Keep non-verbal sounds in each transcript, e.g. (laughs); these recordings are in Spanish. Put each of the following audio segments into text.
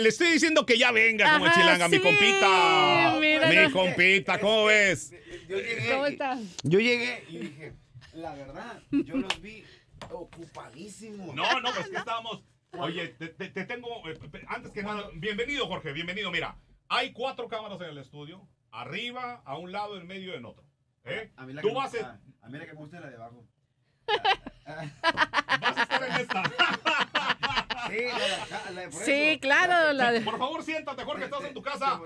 Le estoy diciendo que ya venga como chilanga, mi compita. mi compita, ¿cómo ves? Yo llegué, ¿Cómo estás? Yo llegué y dije, la verdad, yo los vi ocupadísimos. No, no, pues que estábamos. Oye, te, tengo. Eh, antes que nada, bienvenido, Jorge, bienvenido. Mira, hay cuatro cámaras en el estudio: arriba, a un lado, en medio y en otro. ¿Eh? Tú vas a... a mí la que me gusta es la de abajo. (laughs) vas a estar en esta. Sí, claro. Por favor, siéntate, Jorge, estás en tu casa.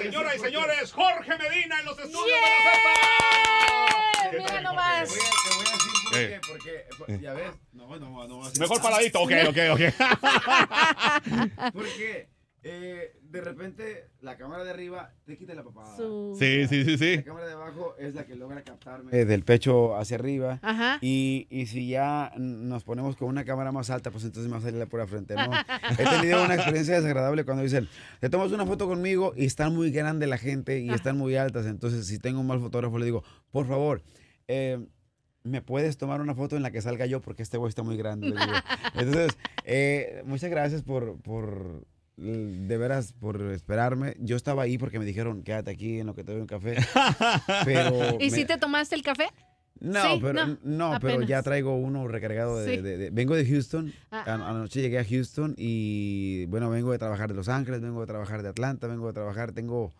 Señoras y señores, Jorge Medina en los estudios de la Mira nomás. Te voy a, decir por qué, porque, ya ves, no, no, no. Mejor (laughs) paradito, ok, ok, ok. (laughs) ¿Por qué? Eh, de repente la cámara de arriba te quita la papada. Sí, sí, sí, sí. La cámara de abajo es la que logra captarme. Eh, del pecho hacia arriba. Y, si ya nos ponemos con una cámara más alta, pues entonces me va a salir la pura frente. He tenido una experiencia desagradable cuando dicen, te tomas una foto conmigo y están muy grande la gente y están muy altas. Entonces, si tengo un mal fotógrafo, le digo, por favor, eh, me puedes tomar una foto en la que salga yo porque este güey está muy grande. (laughs) Entonces, muchas gracias por, por Mm, de veras por esperarme. Yo estaba ahí porque me dijeron, quédate aquí en lo que te doy un café. (laughs) Pero ¿Y si te tomaste el café? No, pero, no, pero ya traigo uno recargado de, vengo de Houston, ah. anoche llegué a Houston y bueno, vengo de trabajar de Los Ángeles, vengo de trabajar de Atlanta, vengo de trabajar, tengo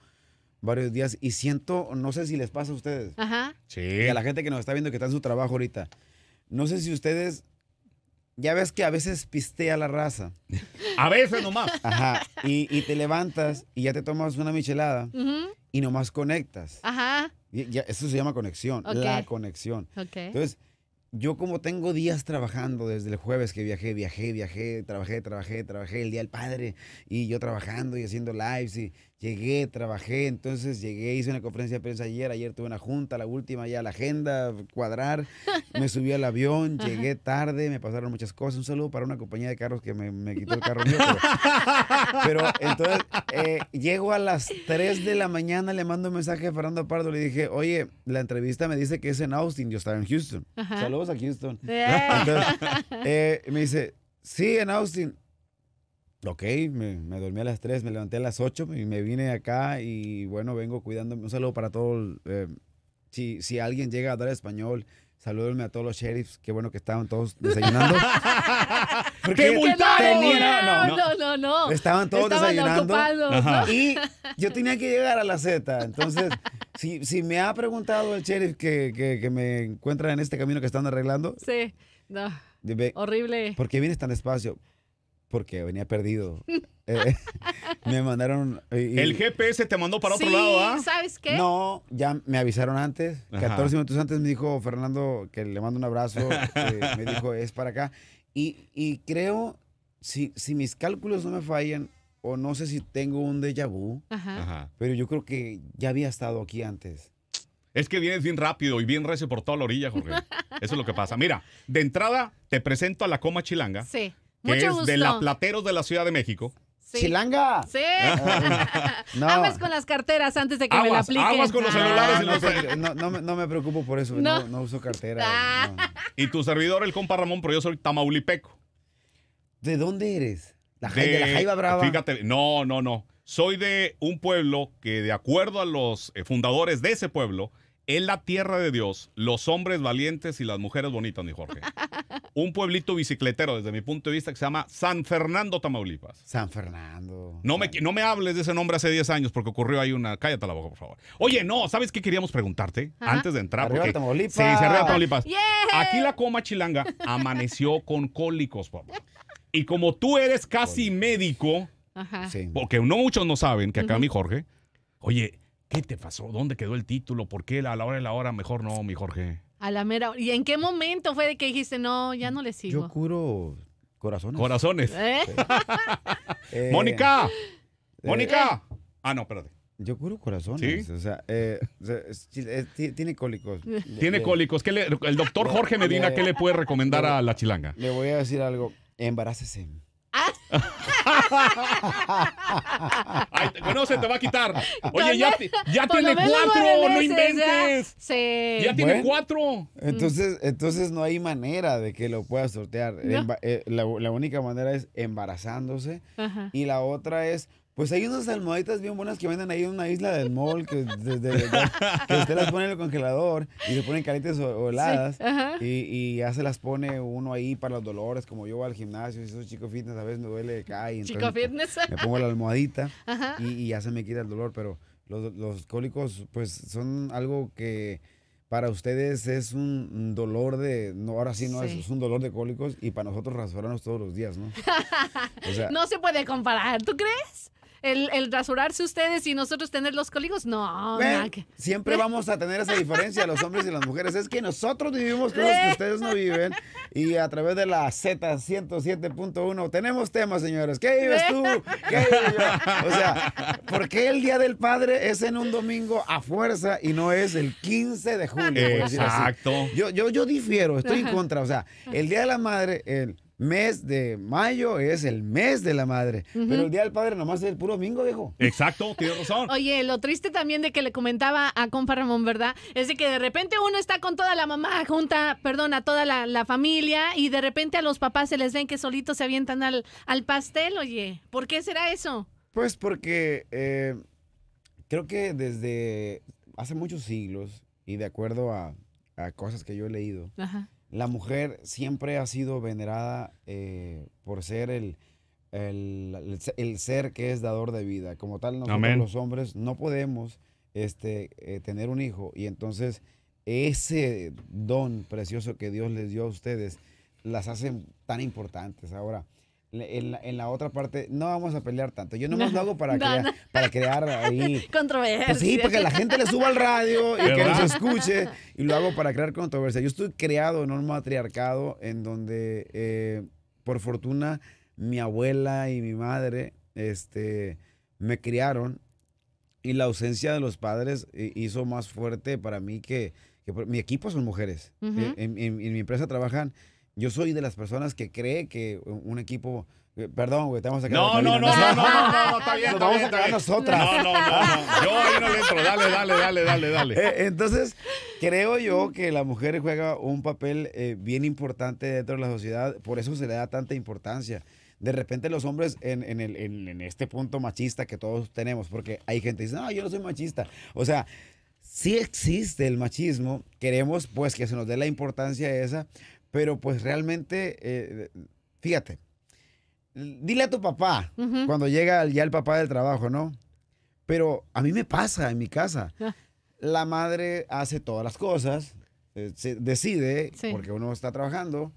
varios días y siento, no sé si les pasa a ustedes, Ajá. Sí. Y a la gente que nos está viendo que está en su trabajo ahorita, no sé si ustedes ya ves que a veces pistea la raza. (laughs) A veces nomás. Ajá. Y, te levantas y ya te tomas una michelada y nomás conectas. Ajá. ya, eso se llama conexión, la conexión. Okay. Entonces, yo como tengo días trabajando desde el jueves que viajé, viajé, viajé, trabajé, trabajé, trabajé el Día del Padre y yo trabajando y haciendo lives y llegué, trabajé, entonces llegué, hice una conferencia de prensa ayer, ayer tuve una junta, la última ya la agenda, cuadrar, me (laughs) subí al avión, llegué tarde, me pasaron muchas cosas, un saludo para una compañía de carros que me, quitó el carro mío, (laughs) pero, entonces eh, llego a las 3 de la mañana, le mando un mensaje a Fernando Pardo, le dije, oye, la entrevista me dice que es en Austin, yo estaba en Houston, saludos a Houston, eh. (laughs) eh, me dice, sí, en Austin, Ok, me, me, dormí a las 3, me levanté a las 8 y me vine acá y bueno, vengo cuidándome. Un saludo para todo eh, si, alguien llega a hablar español, salúdenme a todos los sheriffs. Qué bueno que estaban todos desayunando. (laughs) Porque No, no, no, Estaban todos estaban desayunando. Y yo tenía que llegar a la Z. Entonces, (laughs) si, me ha preguntado el sheriff que, me encuentra en este camino que están arreglando. Sí, no. horrible. ¿Por qué vienes tan despacio? porque venía perdido. (laughs) Eh, me mandaron. el GPS te mandó para otro lado, ¿ah? ¿Sabes qué? No, ya me avisaron antes. 14 minutos antes me dijo Fernando que le mando un abrazo. (laughs) me dijo, es para acá. Y, creo, si, si mis cálculos no me fallan, o no sé si tengo un déjà vu, pero yo creo que ya había estado aquí antes. Es que vienes bien rápido y bien recio por toda la orilla, Jorge. Eso es lo que pasa. Mira, de entrada te presento a la coma chilanga. Sí que es de la Plateros de la Ciudad de México. ¡Chilanga! Sí. (laughs) No. Aguas con las carteras antes de que me la apliquen. Aguas con los celulares. no, no, me preocupo por eso. No, uso cartera. Ah. Y tu servidor, el compa Ramón, pero yo soy tamaulipeco. ¿De dónde eres? La, de, de la Jaiba Brava. Fíjate, no, no, no. Soy de un pueblo que, de acuerdo a los eh, fundadores de ese pueblo, es la tierra de Dios, los hombres valientes y las mujeres bonitas, mi Jorge. (laughs) Un pueblito bicicletero, desde mi punto de vista, que se llama San Fernando, Tamaulipas. San Fernando. No me, no me hables de ese nombre hace 10 años porque ocurrió ahí una... Cállate la boca, por favor. Oye, no, ¿sabes qué queríamos preguntarte? Antes de entrar. Arriba porque... Tamaulipas. Sí, se arriba Tamaulipas. Aquí la coma chilanga amaneció con cólicos, papá. Y como tú eres casi médico, porque no muchos no saben que acá mi Jorge, oye, ¿Qué te pasó? ¿Dónde quedó el título? ¿Por qué a la hora de la hora? Mejor no, mi Jorge. A la mera hora. ¿Y en qué momento fue de que dijiste, no, ya no le sigo? Yo curo corazones. Corazones. ¿Eh? (laughs) Eh, Mónica. Eh, Mónica. Ah, no, espérate. Yo curo corazones. O sea, tiene cólicos. (laughs) Tiene cólicos. ¿Qué le, el doctor Jorge Medina, ¿qué le puede recomendar a la chilanga? Le voy a decir algo. Embarácese. Ah. Ay, no se te va a quitar. Oye, ya, ya tiene cuatro, no inventes. Ya, tiene cuatro. Entonces, entonces no hay manera de que lo puedas sortear. Eh, la, única manera es embarazándose y la otra es pues hay unas almohaditas bien buenas que venden ahí en una isla del mall que, usted las pone en el congelador y se ponen calientes o, heladas y, ya se las pone uno ahí para los dolores, como yo voy al gimnasio, y esos chico fitness a veces me duele acá y me pongo la almohadita y, ya se me quita el dolor, pero los, cólicos pues son algo que para ustedes es un dolor de, no, ahora sí no Es, un dolor de cólicos y para nosotros rasurarnos todos los días, ¿no? (laughs) no se puede comparar, ¿tú crees? el, rasurarse ustedes y nosotros tener los coligos. No, siempre vamos a tener esa diferencia, los hombres y las mujeres. Es que nosotros vivimos cosas que ustedes no viven. Y a través de la Z107.1 tenemos temas, señores. ¿Qué vives tú? ¿Qué vives yo? O sea, ¿por qué el Día del Padre es en un domingo a fuerza y no es el 15 de julio? Exacto. Yo, yo, yo difiero, estoy en contra. O sea, el Día de la Madre, el mes de mayo es el mes de la madre. Pero el Día del Padre nomás es el puro domingo, viejo. Exacto, tienes razón. (laughs) Oye, lo triste también de que le comentaba a compa Ramón, ¿verdad? Es de que de repente uno está con toda la mamá junta, perdón, a toda la, familia y de repente a los papás se les ven que solitos se avientan al, al pastel, oye. ¿Por qué será eso? Pues porque eh, creo que desde hace muchos siglos y de acuerdo a, a cosas que yo he leído, Ajá la mujer siempre ha sido venerada eh, por ser el, el, ser que es dador de vida. Como tal, nosotros los hombres no podemos este, eh, tener un hijo. Y entonces ese don precioso que Dios les dio a ustedes las hacen tan importantes. Ahora, en la, otra parte no vamos a pelear tanto. Yo no, lo hago para, crear, para crear ahí. (laughs) Controversia. Pues sí, para que la gente le suba al radio y que nos escuche. Y lo hago para crear controversia. Yo estoy creado en un matriarcado en donde, eh, por fortuna, mi abuela y mi madre este, me criaron. Y la ausencia de los padres eh, hizo más fuerte para mí que. mi equipo son mujeres. en mi empresa trabajan yo soy de las personas que cree que un equipo eh, Perdón, güey, estamos No, no, no, no, no, no, no, está (laughs) bien. Nos vamos a cagar nosotras. No, no, no, no. Yo ahí no le entro. Dale, dale, dale, dale, dale. Eh, entonces, creo yo que la mujer juega un papel eh, bien importante dentro de la sociedad. Por eso se le da tanta importancia. De repente los hombres en, en, el, en, este punto machista que todos tenemos, porque hay gente que dice, no, yo no soy machista. O sea, sí existe el machismo, queremos pues que se nos dé la importancia esa, pero pues realmente, eh, fíjate, dile a tu papá cuando llega ya el papá del trabajo, ¿no? Pero a mí me pasa en mi casa. Ah. La madre hace todas las cosas, eh, se decide, porque uno está trabajando,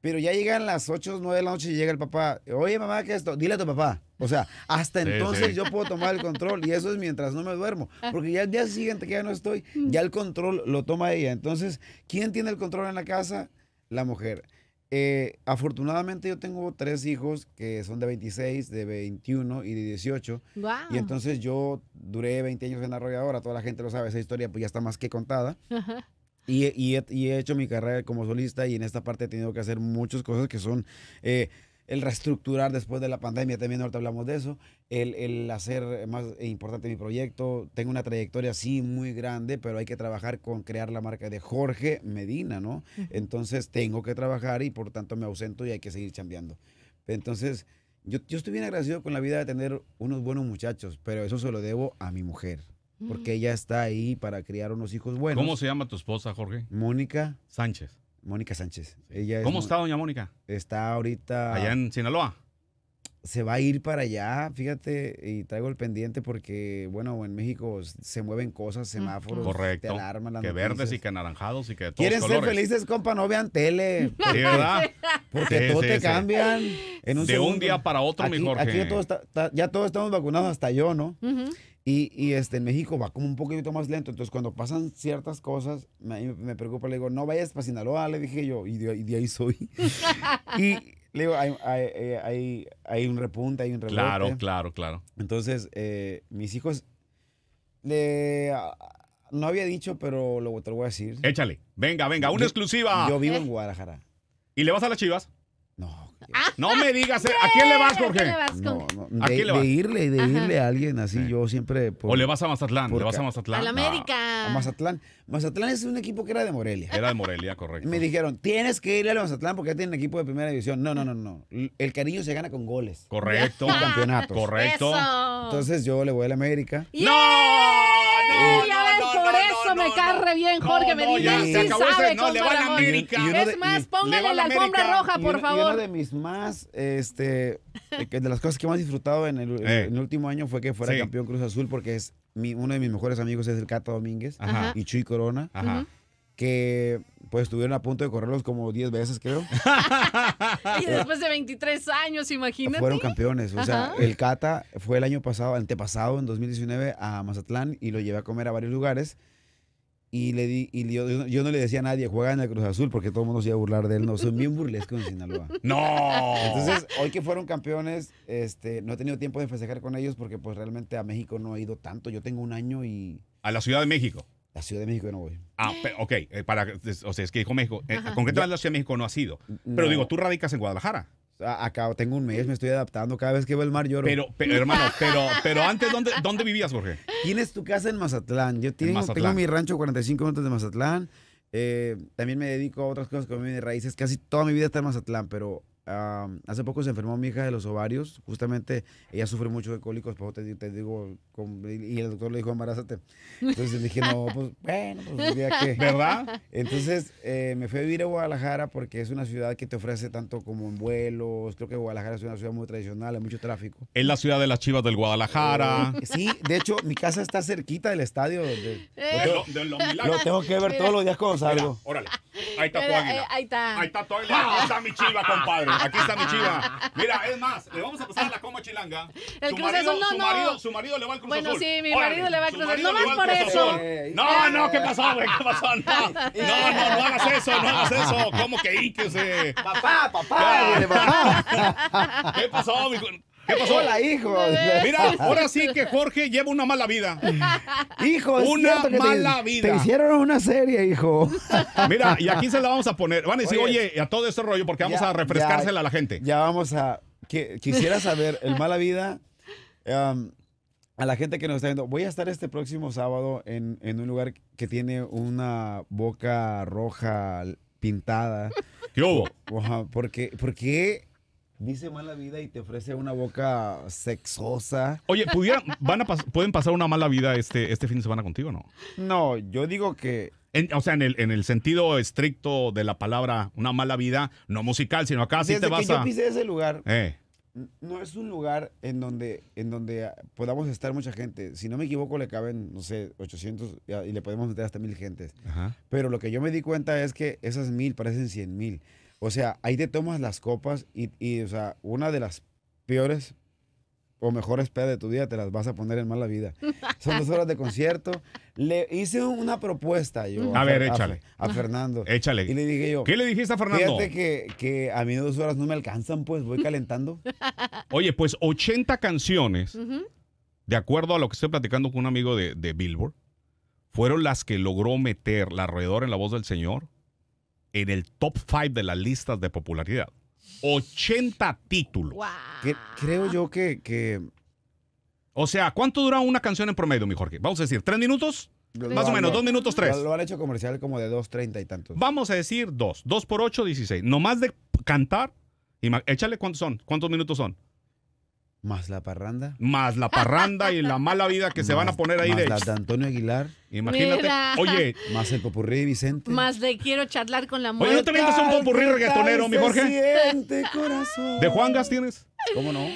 pero ya llegan las 8 o 9 de la noche y llega el papá, oye mamá, ¿qué es esto? Dile a tu papá. O sea, hasta entonces yo puedo tomar el control y eso es mientras no me duermo, ah. porque ya el día siguiente que ya no estoy, ya el control lo toma ella. Entonces, ¿quién tiene el control en la casa? la mujer. Eh, afortunadamente yo tengo tres hijos que son de 26, de 21 y de 18. Y entonces yo duré 20 años en la toda la gente lo sabe, esa historia pues ya está más que contada. Y, y, he, hecho mi carrera como solista y en esta parte he tenido que hacer muchas cosas que son... Eh, el reestructurar después de la pandemia, también ahorita hablamos de eso, el, hacer más importante mi proyecto. Tengo una trayectoria, así muy grande, pero hay que trabajar con crear la marca de Jorge Medina, ¿no? Entonces tengo que trabajar y por tanto me ausento y hay que seguir chambeando. Entonces, yo, yo estoy bien agradecido con la vida de tener unos buenos muchachos, pero eso se lo debo a mi mujer. Porque mm. ella está ahí para criar unos hijos buenos. ¿Cómo se llama tu esposa, Jorge? Mónica Sánchez. Mónica Sánchez. Ella ¿Cómo está doña Mónica? Está ahorita... Allá en Sinaloa. Se va a ir para allá, fíjate, y traigo el pendiente porque, bueno, en México se mueven cosas, semáforos, Correcto. te alarman las Que verdes y que anaranjados y que de todos Quieren ser felices, compa, no vean tele. Sí, (laughs) ¿verdad? Porque todo te cambian. En de un día para otro, mi mejor Aquí ya, ya todos estamos vacunados, hasta yo, ¿no? Y, y, este, en México va como un poquito más lento. Entonces, cuando pasan ciertas cosas, me, me preocupa. Le digo, no vayas para Sinaloa, le dije yo, y de, ahí soy. (laughs) y le digo, eh, hay, hay, un repunte, hay un rebote. Claro, claro, claro. Entonces, eh, mis hijos, le, ah, no había dicho, pero lo, te lo voy a decir. Échale, venga, venga, una exclusiva. Yo vivo en Guadalajara. ¿Y le vas a las chivas? No. (laughs) No me digas, ¿a quién le vas, Jorge? ¿A quién le vas, ¿A de, irle, de irle a alguien así, yo siempre. o le vas a Mazatlán, le vas a Mazatlán. A la América. a Mazatlán. Mazatlán es un equipo que era de Morelia. Era de Morelia, correcto. (laughs) Me dijeron, tienes que irle a Mazatlán porque ya tienen equipo de primera división. No, no, no, no. El cariño se gana con goles. Correcto. Con (laughs) campeonatos. Correcto. Entonces yo le voy a la América. ¡No! me cae bien, Jorge me sí sabe, no, le va a América. Es más, póngale la alfombra roja, por favor. Una de mis más, este, de las cosas que más disfrutado eh. en el último año fue que fuera campeón Cruz Azul porque es uno de mis mejores amigos es el Cata Domínguez y Chuy Corona, que pues estuvieron a punto de correrlos como 10 veces, creo. (laughs) y después de 23 años, imagínate. Fueron campeones. O sea, el Cata fue el año pasado, antepasado, en 2019, a Mazatlán y lo llevé a comer a varios lugares. Y, le di, yo, no le decía a nadie, juega en la Cruz Azul, porque todo el mundo se iba a burlar de él. No, soy bien burlesco en Sinaloa. (laughs) ¡No! Entonces, hoy que fueron campeones, este, no he tenido tiempo de festejar con ellos porque pues realmente a México no he ido tanto. Yo tengo un año y... ¿A la Ciudad de México? La Ciudad de México yo no voy. Ah, ok. Eh, para, o sea, es que dijo México. Eh, concretamente la Ciudad de México no ha sido. Pero digo, tú radicas en Guadalajara acá tengo un mes, me estoy adaptando. Cada vez que voy el mar lloro. Pero, pero hermano, pero, pero antes, ¿dónde, ¿dónde vivías, Jorge? Tienes tu casa en Mazatlán. Yo tengo, mi rancho 45 minutos de Mazatlán. Eh, también me dedico a otras cosas como mi raíces. Casi toda mi vida está en Mazatlán, pero hace poco se enfermó mi hija de los ovarios, justamente ella sufre mucho de cólicos, te, te digo, y el doctor le dijo embarázate. Entonces dije, no, (laughs) pues bueno, pues que. ¿Verdad? Entonces eh, me fui a vivir a Guadalajara porque es una ciudad que te ofrece tanto como en vuelos, creo que Guadalajara es una ciudad muy tradicional, hay mucho tráfico. Es la ciudad de las chivas del Guadalajara. Eh, sí, de hecho, mi casa está cerquita del estadio. De, eh. lo, lo, tengo que ver todos los días cuando salgo. órale, ahí está Ahí está. Ahí está tu águila, ahí está mi chiva, ah. compadre aquí está mi chiva. Mira, es más, le vamos a pasar a la coma chilanga. El su marido, su Marido, su marido le va al Cruz bueno, Azul. Bueno, sí, mi marido le va al Cruz Azul. No más por eso. No, no, ¿qué pasó, güey? ¿Qué pasó? No, no, no, no hagas eso, no hagas eso. ¿Cómo que ínquese? Papá, papá, (laughs) papá. ¿Qué pasó, mi ¿Qué pasó? Hola, hijos. Mira, ahora sí que Jorge lleva una mala vida. Hijo, una mala vida. Te hicieron una serie, hijo. Mira, y aquí se la vamos a poner. Van a decir, oye, a todo este rollo, porque vamos a refrescársela a la gente. Ya vamos a. quisiera saber, el mala vida. Em, a la gente que nos está viendo, voy a estar este próximo sábado en, en un lugar que tiene una boca roja pintada. ¿Qué hubo? Porque, porque dice mala vida y te ofrece una boca sexosa. Oye, van a ¿pueden pasar una mala vida este, este fin de semana contigo o no? No, yo digo que... o sea, en el, en el sentido estricto de la palabra, una mala vida, no musical, sino acá sí te vas que a... yo pisé ese lugar... Eh. No es un lugar en donde, en donde podamos estar mucha gente. Si no me equivoco, le caben, no sé, 800 y le podemos meter hasta mil gentes. Pero lo que yo me di cuenta es que esas mil parecen 100 mil. O sea, ahí te tomas las copas y, y o sea, una de las peores o mejores pedas de tu vida te las vas a poner en mala vida. (laughs) Son dos horas de concierto. Le hice una propuesta yo. A, ver, échale. A, Fernando. Échale. Y le dije yo. ¿Qué le dijiste a Fernando? Fíjate que, a mí dos horas no me alcanzan, pues voy calentando. (laughs) Oye, pues 80 canciones, de acuerdo a lo que estoy platicando con un amigo de, Billboard, fueron las que logró meter la alrededor en la voz del Señor en el top 5 de las listas de popularidad. 80 títulos. creo yo que, O sea, ¿cuánto dura una canción en promedio, mi Jorge? Vamos a decir, ¿tres minutos? Más o menos, dos minutos, tres. Lo, han hecho comercial como de dos, treinta y tantos. Vamos a decir dos. Dos por ocho, dieciséis. Nomás de cantar, échale cuántos son, cuántos minutos son. Más la parranda. Más la parranda y la mala vida que se van a poner ahí. de... la de Antonio Aguilar. Imagínate. Oye. Más el popurrí de Vicente. Más de quiero charlar con la muerte. Oye, ¿no también es un popurrí reggaetonero, mi Jorge? ¿De Juan tienes? ¿Cómo no?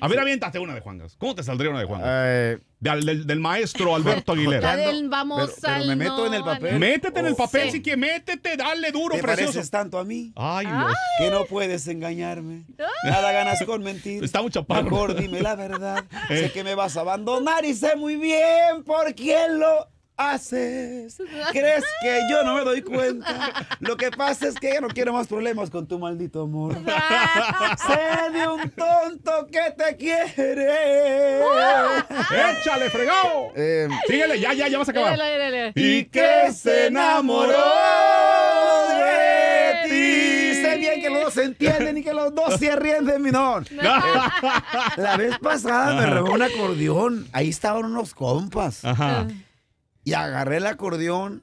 A ver, aviéntate una de Juangas. ¿Cómo te saldría una de Juangas? Eh, del, maestro Alberto Aguilera. Del, vamos pero, me meto en el papel. Métete en el oh, papel sí. si métete, dale duro, ¿Te precioso. pareces tanto a mí? Ay, Dios. Que no puedes engañarme. Nada ganas con mentir. Está mucho Por favor, dime la verdad. (laughs) Eh. Sé que me vas a abandonar y sé muy bien por quién lo haces? (laughs) ¿Crees que yo no me doy cuenta? Lo que pasa es que ya no quiero más problemas con tu maldito amor. (laughs) sé de un tonto que te quiere. ¡Ah! ¡Échale, fregado! Em, síguele, ya, ya, ya vas a acabar. Y que se enamoró de ti. Sé bien que los dos se entienden y que los dos se ríen de mi (laughs) No. la vez pasada me robó un acordeón. Ahí estaban unos compas. Ajá. Ah. Y agarré el acordeón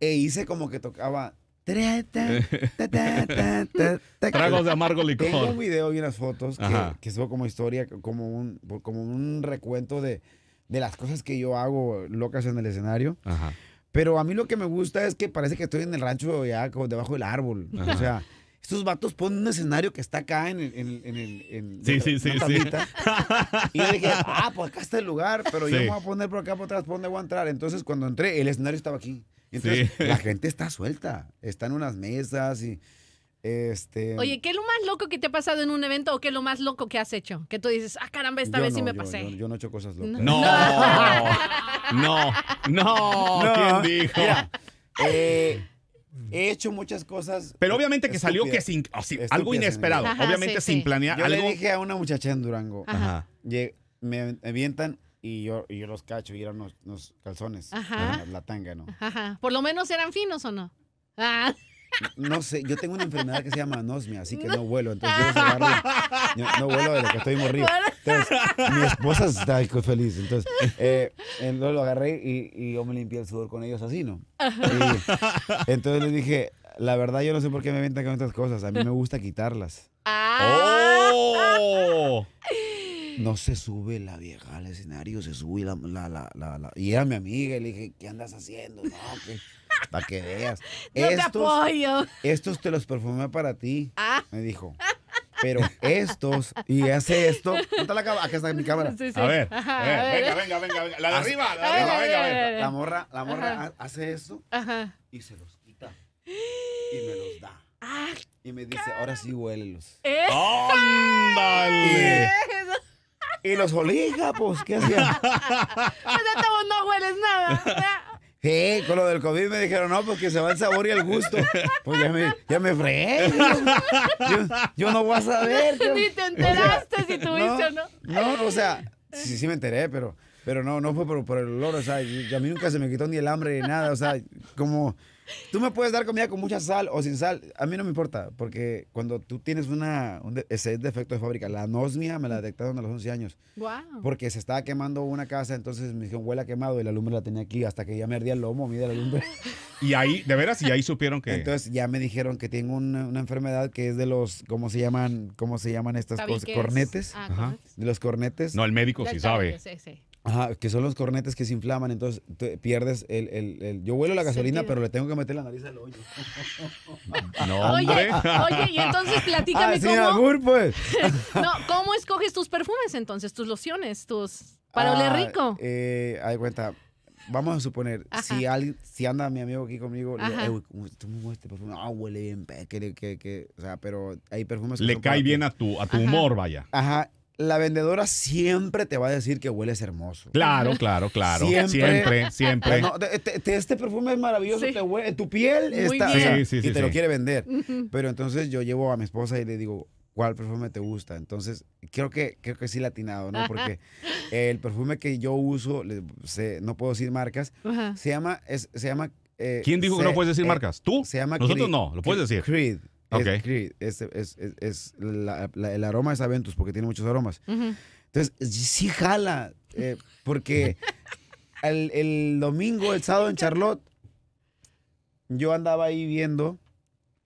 e hice como que tocaba. Tragos de amargo licor. Tengo un video y unas fotos que, que como historia, como un, como un recuento de, de las cosas que yo hago locas en el escenario. Pero a mí lo que me gusta es que parece que estoy en el rancho ya como debajo del árbol. O sea, estos vatos ponen un escenario que está acá en el. En, en, en, sí, sí, sí, sí, (laughs) Y yo dije, ah, pues acá está el lugar, pero yo me voy a poner por acá por atrás, ¿por dónde voy a entrar? Entonces, cuando entré, el escenario estaba aquí. entonces, la gente está suelta. Está en unas mesas y. Este... Oye, ¿qué es lo más loco que te ha pasado en un evento o qué es lo más loco que has hecho? Que tú dices, ah, caramba, esta vez sí me pasé. Yo, no he hecho cosas locas. No, no, (laughs) no, ¿quién dijo? Mira, eh, He hecho muchas cosas. Pero obviamente que salió que sin, ah, algo inesperado, obviamente sin planear. Yo le dije a una muchacha en Durango, Ajá. me avientan y yo, los cacho y eran unos, calzones, Ajá. la, tanga, ¿no? Ajá. Por lo menos eran finos o no. Ah, No sé, yo tengo una enfermedad que se llama anosmia, así que no, vuelo, entonces (laughs) yo no vuelo de lo que estoy morrido mi esposa está feliz. Eh, entonces, lo agarré y, yo me limpié el sudor con ellos así, ¿no? entonces le dije, la verdad yo no sé por qué me aventan con estas cosas. A mí me gusta quitarlas. ¡Ah! No se sube la vieja al escenario, se sube la, Y era mi amiga y le dije, ¿qué andas haciendo? No, para que veas. No estos, te apoyo. Estos te los perfumé para ti. Ah. Me dijo. Pero estos, y hace esto. ¿Dónde está la cámara? está mi cámara. A, ver, Venga, venga, venga, La de arriba, la de arriba, venga, venga. La morra, la morra hace esto y se los quita. Y me los da. y me dice, ahora sí huélelos. ¡Ándale! Y los ¿qué pues, ¿qué hacía? Pues (laughs) no hueles nada. Sí, con lo del COVID me dijeron, no, porque pues se va el sabor y el gusto. (laughs) Pues ya me, ya me fregué. Yo, no voy a saber. Ni te enteraste si tuviste o no, no. o sea, sí, sí me enteré, pero... Pero no, no fue por, por el olor, o sea, a mí nunca se me quitó ni el hambre ni nada, o sea, como Tú me puedes dar comida con mucha sal o sin sal. A mí no me importa, porque cuando tú tienes una, un ese defecto de fábrica, la anosmia me la detectaron a los 11 años. Wow. Porque se estaba quemando una casa, entonces me dijeron, huela quemado y la lumbre la tenía aquí hasta que ya me ardía el lomo, mide la lumbre. (laughs) Y ahí, de veras, y ahí supieron que. Entonces ya me dijeron que tengo una, enfermedad que es de los, ¿cómo se llaman? ¿Cómo se llaman estas cosas? Cornetes. Ah, Ajá. De los cornetes. No, el médico sí sabe. Sí, sí. Ajá, que son los cornetes que se inflaman, entonces pierdes el, el, el, Yo vuelo la gasolina, pero le tengo que meter la nariz al hoyo. (laughs) No, oye, oye, y entonces platícame ah, cómo... pues. (laughs) no, ¿cómo escoges tus perfumes entonces, tus lociones, tus... Para oler ah, rico. Eh, hay cuenta, vamos a suponer, si, alguien, si anda mi amigo aquí conmigo, tú le digo, este perfume, ah, huele bien, que, o sea, pero hay perfumes... Que le cae bien a tu, a tu humor, vaya. Ajá, la vendedora siempre te va a decir que hueles hermoso. Claro, claro, claro. Siempre, siempre. este, perfume es maravilloso, te huele, tu piel está bien. y te lo quiere vender. Pero entonces yo llevo a mi esposa y le digo, ¿cuál perfume te gusta? Entonces, creo que creo que sí latinado, ¿no? Porque (laughs) el perfume que yo uso, no puedo decir marcas, se llama se llama eh, ¿Quién dijo que no puedes decir eh, marcas? ¿Tú? Se llama Nosotros no, lo puedes decir. Creed. Okay. Es el aroma es Aventus porque tiene muchos aromas. Entonces, sí jala, eh, porque (laughs) el, domingo, el sábado en Charlotte, yo andaba ahí viendo,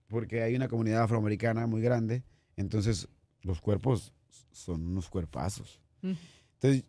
porque hay una comunidad afroamericana muy grande, entonces los cuerpos son unos cuerpazos. Entonces,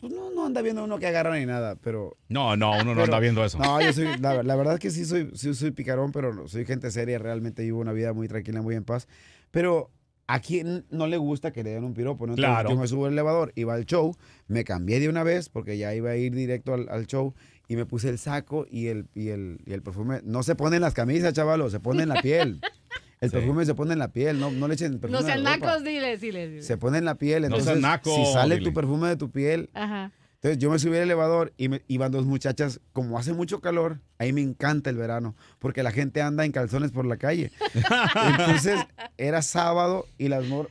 pues no, no anda viendo uno que agarra ni nada, pero. No, no, uno no anda viendo eso. No, yo soy. La, verdad es que sí soy, sí soy picarón, pero soy gente seria, realmente vivo una vida muy tranquila, muy en paz. Pero ¿A quien no le gusta que le den un piropo? ¿no? claro. Yo me subo al elevador, iba al show, me cambié de una vez porque ya iba a ir directo al, show y me puse el saco y el, y el, y el perfume. No se ponen las camisas, chavalos, se pone en la piel. (laughs) El perfume se pone en la piel, no, le echen perfume. Los sean nacos, diles, diles, Se pone en la piel, entonces si sale tu perfume de tu piel. Entonces yo me subí al elevador y me, iban dos muchachas, como hace mucho calor, ahí me encanta el verano, porque la gente anda en calzones por la calle. (laughs) entonces era sábado y las mor...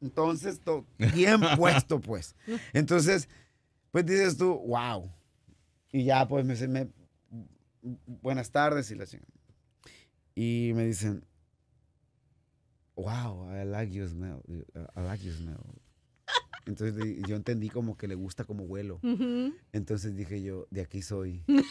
Entonces, bien (laughs) puesto pues. Entonces, pues dices tú, wow. Y ya pues me buenas tardes y la Y me dicen, wow, I like your smell, I like your smell. (laughs) Entonces yo entendí como que le gusta como vuelo. Entonces dije yo, de aquí soy. (laughs)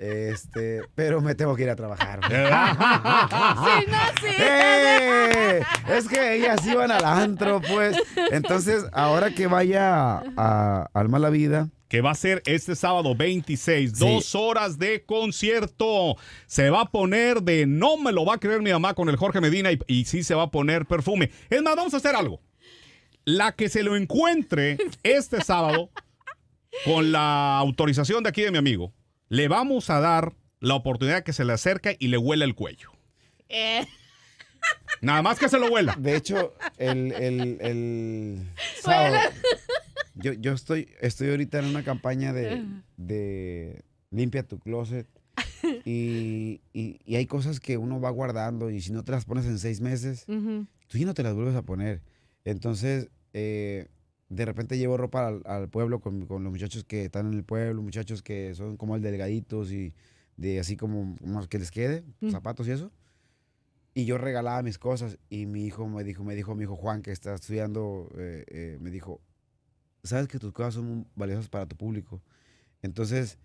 Este, pero me tengo que ir a trabajar. (laughs) sí, no, sí. ¡Eh! Es que ellas iban al antro, pues. Entonces, ahora que vaya a, a Alma la Vida, que va a ser este sábado 26, dos horas de concierto. Se va a poner de no me lo va a creer mi mamá con el Jorge Medina y, sí se va a poner perfume. Es más, vamos a hacer algo. La que se lo encuentre este (laughs) sábado, con la autorización de aquí de mi amigo, le vamos a dar la oportunidad que se le acerque y le huela el cuello. Eh. Nada más que se lo huela. De hecho, el, el yo, yo estoy, estoy ahorita en una campaña de, de limpia tu closet. (laughs) Y, y, hay cosas que uno va guardando y si no te las pones en seis meses, tú ya no te las vuelves a poner. Entonces, eh, de repente llevo ropa al, pueblo con, con, los muchachos que están en el pueblo, muchachos que son como el delgaditos y de así como, más que les quede, mm. zapatos y eso. Y yo regalaba mis cosas y mi hijo me dijo, me dijo mi hijo Juan que está estudiando, eh, eh, me dijo, sabes que tus cosas son valiosas para tu público. Entonces,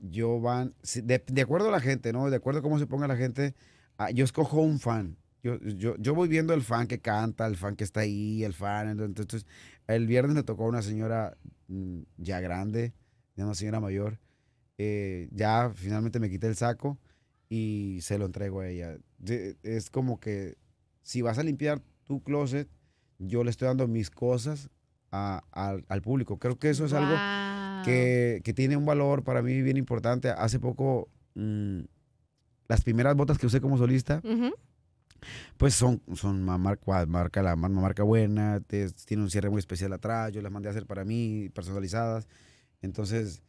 yo van, de, acuerdo a la gente, ¿no? De acuerdo a cómo se ponga la gente, ah, yo escojo un fan. Yo, yo, voy viendo el fan que canta, el fan que está ahí, el fan. Entonces, el viernes me tocó una señora mm, ya grande, una señora mayor. Eh, ya finalmente me quité el saco y se lo entrego a ella. Es como que si vas a limpiar tu closet, yo le estoy dando mis cosas al público. Creo que eso es algo que, que, tiene un valor para mí bien importante. Hace poco, mm, las primeras botas que usé como solista, pues son, son marca, marca, la marca buena, tiene un cierre muy especial atrás, yo las mandé a hacer para mí, personalizadas. Entonces,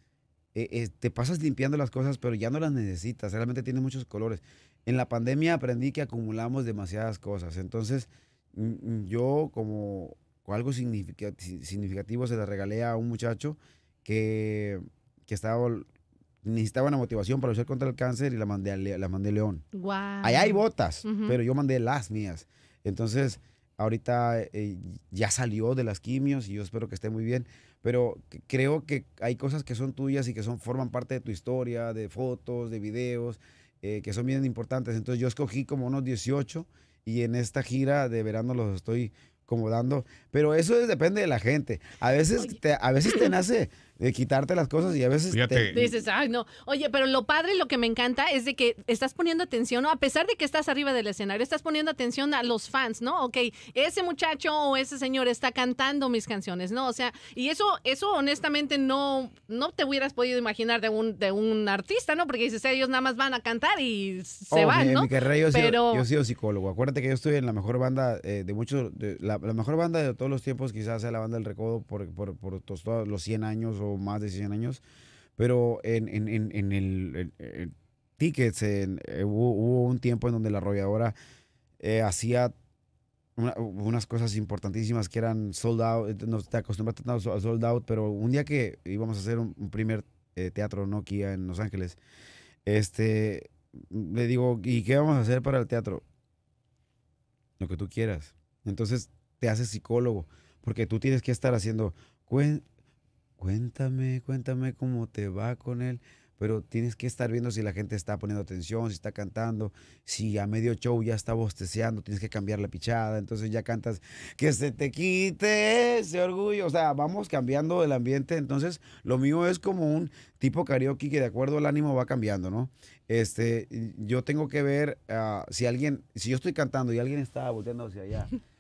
e, e, te pasas limpiando las cosas, pero ya no las necesitas, realmente tiene muchos colores. En la pandemia aprendí que acumulamos demasiadas cosas, entonces mm, mm, yo como algo significativo se la regalé a un muchacho que, que estaba necesitaba una motivación para luchar contra el cáncer y la mandé la mandé León. Allá hay botas, pero yo mandé las mías. Entonces, ahorita eh, ya salió de las quimios y yo espero que esté muy bien, pero creo que hay cosas que son tuyas y que son forman parte de tu historia, de fotos, de videos, eh, que son bien importantes. Entonces, yo escogí como unos 18 y en esta gira de verano los estoy acomodando. Pero eso depende de la gente. A veces, a veces te (clears throat) nace de quitarte las cosas y a veces te... dices, ay, no. Oye, pero lo padre, lo que me encanta es de que estás poniendo atención, ¿no? a pesar de que estás arriba del escenario, estás poniendo atención a los fans, ¿no? Ok, ese muchacho o ese señor está cantando mis canciones, ¿no? O sea, y eso, eso honestamente no, no te hubieras podido imaginar de un, de un artista, ¿no? Porque dices, ellos nada más van a cantar y se oh, van, ¿no? yo, he sido psicólogo. Acuérdate que yo estoy en la mejor banda eh, de muchos, de, la, mejor banda de todos los tiempos, quizás sea la banda del recodo por, por, por todos los 100 años o más de 100 años, pero en, en, en, el, Tickets eh, hubo, hubo, un tiempo en donde la arrolladora eh, hacía unas cosas importantísimas que eran sold out, eh, no te acostumbras a sold out, pero un día que íbamos a hacer un, primer teatro Nokia en Los Ángeles, este, le digo, ¿y qué vamos a hacer para el teatro? Lo que tú quieras. Entonces te haces psicólogo, porque tú tienes que estar haciendo, cuéntame, cuéntame cómo te va con él. Pero tienes que estar viendo si la gente está poniendo atención, si está cantando, si a medio show ya está bosteceando, tienes que cambiar la pichada, entonces ya cantas que se te quite ese orgullo. O sea, vamos cambiando el ambiente. Entonces, lo mío es como un tipo karaoke que de acuerdo al ánimo va cambiando, ¿no? Este, yo tengo que ver ah, si alguien, si yo estoy cantando y alguien está volteando hacia allá. (laughs)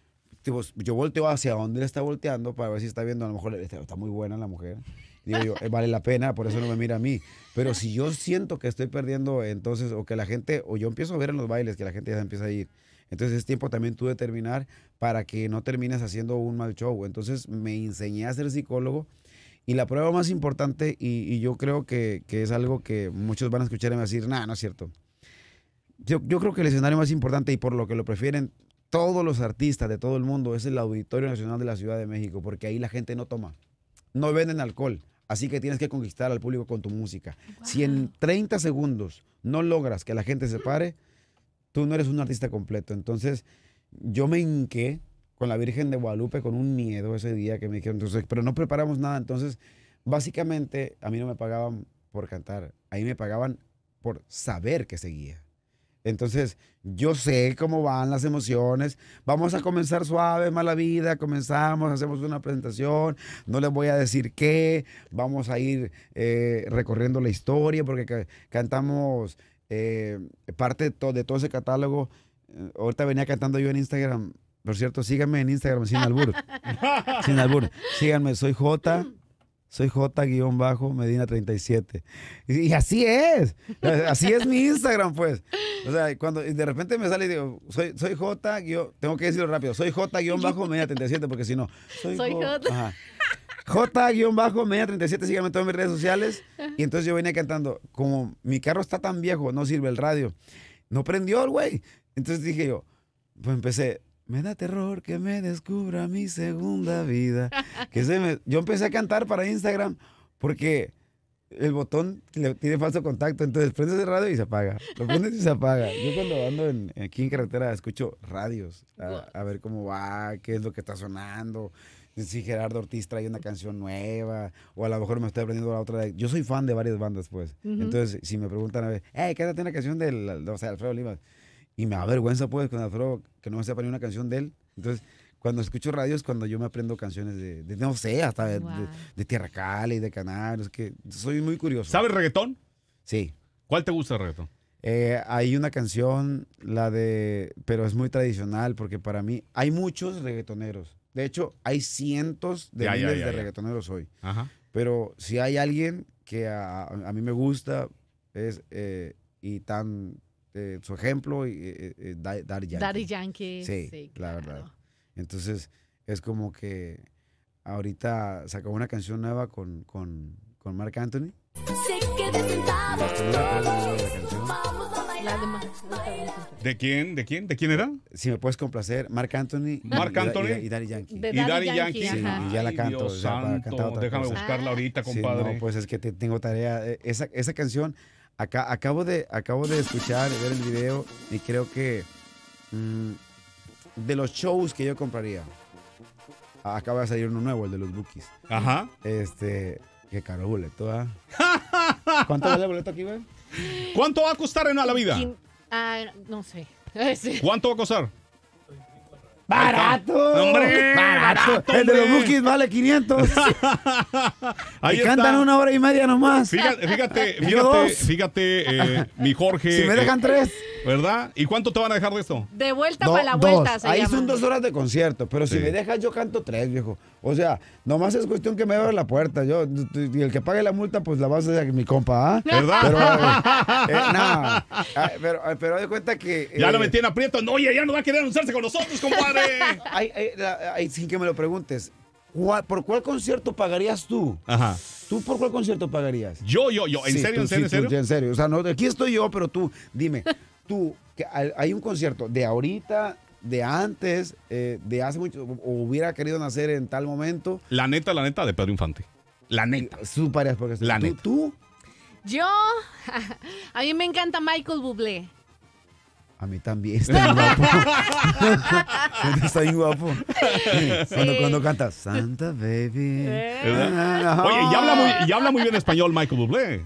tipo, yo volteo hacia donde le está volteando para ver si está viendo, a lo mejor está, está muy buena la mujer. Digo yo, eh, vale la pena, por eso no me mira a mí. Pero si yo siento que estoy perdiendo, entonces, o que la gente, o yo empiezo a ver en los bailes que la gente ya empieza a ir. Entonces es tiempo también tú de terminar para que no termines haciendo un mal show. Entonces me enseñé a ser psicólogo. Y la prueba más importante, y, yo creo que, que, es algo que muchos van a escuchar y van a decir, nada, no es cierto. Yo, yo, creo que el escenario más importante y por lo que lo prefieren todos los artistas de todo el mundo es el Auditorio Nacional de la Ciudad de México, porque ahí la gente no toma, no venden alcohol. Así que tienes que conquistar al público con tu música. Si en 30 segundos no logras que la gente se pare, tú no eres un artista completo. Entonces, yo me hinqué con la Virgen de Guadalupe con un miedo ese día que me dijeron, entonces, pero no preparamos nada. Entonces, básicamente, a mí no me pagaban por cantar, ahí me pagaban por saber que seguía. Entonces, yo sé cómo van las emociones. Vamos a comenzar suave, mala vida. Comenzamos, hacemos una presentación. No les voy a decir qué. Vamos a ir eh, recorriendo la historia porque cantamos eh, parte de, todo ese catálogo. Eh, ahorita venía cantando yo en Instagram. Por cierto, síganme en Instagram sin albur. (laughs) sin albur. Síganme, soy J soy J-Medina37. Y, así es. Así es mi Instagram, pues. O sea, cuando de repente me sale y digo, soy, soy J, tengo que decirlo rápido, soy J-Medina37, porque si no, soy, J. J. bajo, media 37 síganme en todas mis redes sociales. Y entonces yo venía cantando, como mi carro está tan viejo, no sirve el radio. No prendió el güey. Entonces dije yo, pues empecé, me da terror que me descubra mi segunda vida. que Yo empecé a cantar para Instagram porque el botón tiene falso contacto, entonces prendes el radio y se apaga. Lo prendes y se apaga. Yo cuando ando en, aquí en carretera escucho radios a, ver cómo va, qué es lo que está sonando. Si Gerardo Ortiz trae una canción nueva, o a lo mejor me estoy aprendiendo la otra. Yo soy fan de varias bandas, pues. Entonces, si me preguntan a ver, hey, quédate una canción del, o sea, Alfredo Limas y me da vergüenza pues con Afro que no me sepa ni una canción de él. Entonces, cuando escucho radio es cuando yo me aprendo canciones de, no sé, hasta de, Tierra Cali, de Canarios, que soy muy curioso. ¿Sabes reggaetón? Sí. ¿Cuál te gusta el reggaetón? Eh, hay una canción, la de, pero es muy tradicional porque para mí hay muchos reggaetoneros. De hecho, hay cientos de miles de reggaetoneros hoy. Ajá. Pero si hay alguien que a, a mí me gusta es eh, y tan este, su ejemplo, y, eh, eh, Daddy Yankee. Daddy Yankee. Sí, la verdad. Entonces, es como que ahorita sacó una canción nueva con, con, con Mark Anthony. ¿De quién? ¿De quién? ¿De quién era? Si me puedes complacer, Mark Anthony. Mark Anthony. Y, Daddy Yankee. y Yankee. Sí, y ya la canto. Ay, déjame buscarla ahorita, compadre. Sí, no, pues es que tengo tarea. Eh, esa, esa canción acabo, de, acabo de escuchar ver el video y creo que mm, de los shows que yo compraría, acaba de salir uno nuevo, el de los Bookies. Ajá. Este, qué caro boleto, ¿ah? (laughs) ¿Cuánto vale el boleto aquí, güey? ¿Cuánto va a costar en la vida? Ah, no sé. (laughs) ¿Cuánto va a costar? ¡Barato! ¡Hombre! ¡Barato! el de los bookies vale 500. (laughs) Ahí y cantan una hora y media nomás. Fíjate, fíjate, (laughs) fíjate, fíjate eh, mi Jorge. Si me dejan eh, tres. ¿Verdad? ¿Y cuánto te van a dejar de esto? De vuelta para la vuelta. Se Ahí son dos horas de concierto, pero si me dejas yo canto tres, viejo. O sea, nomás es cuestión que me abra la puerta. Yo, y el que pague la multa, pues la vas a hacer mi compa, ¿ah? ¿Verdad? Pero, eh, (laughs) eh ah, pero, ah, de cuenta que. ya lo eh, metí en aprieto. No, oye, ya no va a querer anunciarse con nosotros, compadre. (laughs) sin que me lo preguntes. ¿Por cuál concierto pagarías tú? Ajá. ¿Tú por cuál concierto pagarías? Yo, yo, yo. ¿En serio, en serio, sí, en serio? en serio. O sea, no, aquí estoy yo, pero tú, dime tú, que hay un concierto de ahorita, de antes, eh, de hace mucho, o hubiera querido nacer en tal momento. La neta, la neta de Pedro Infante. La neta. Su pareja, porque la ¿Tú, neta. ¿Tú? Yo, (laughs) a mí me encanta Michael Bublé. A mí también está guapo. (laughs) está guapo. Cuando, canta Santa Baby. Eh. Oye, y habla, muy, y habla muy bien español Michael Bublé.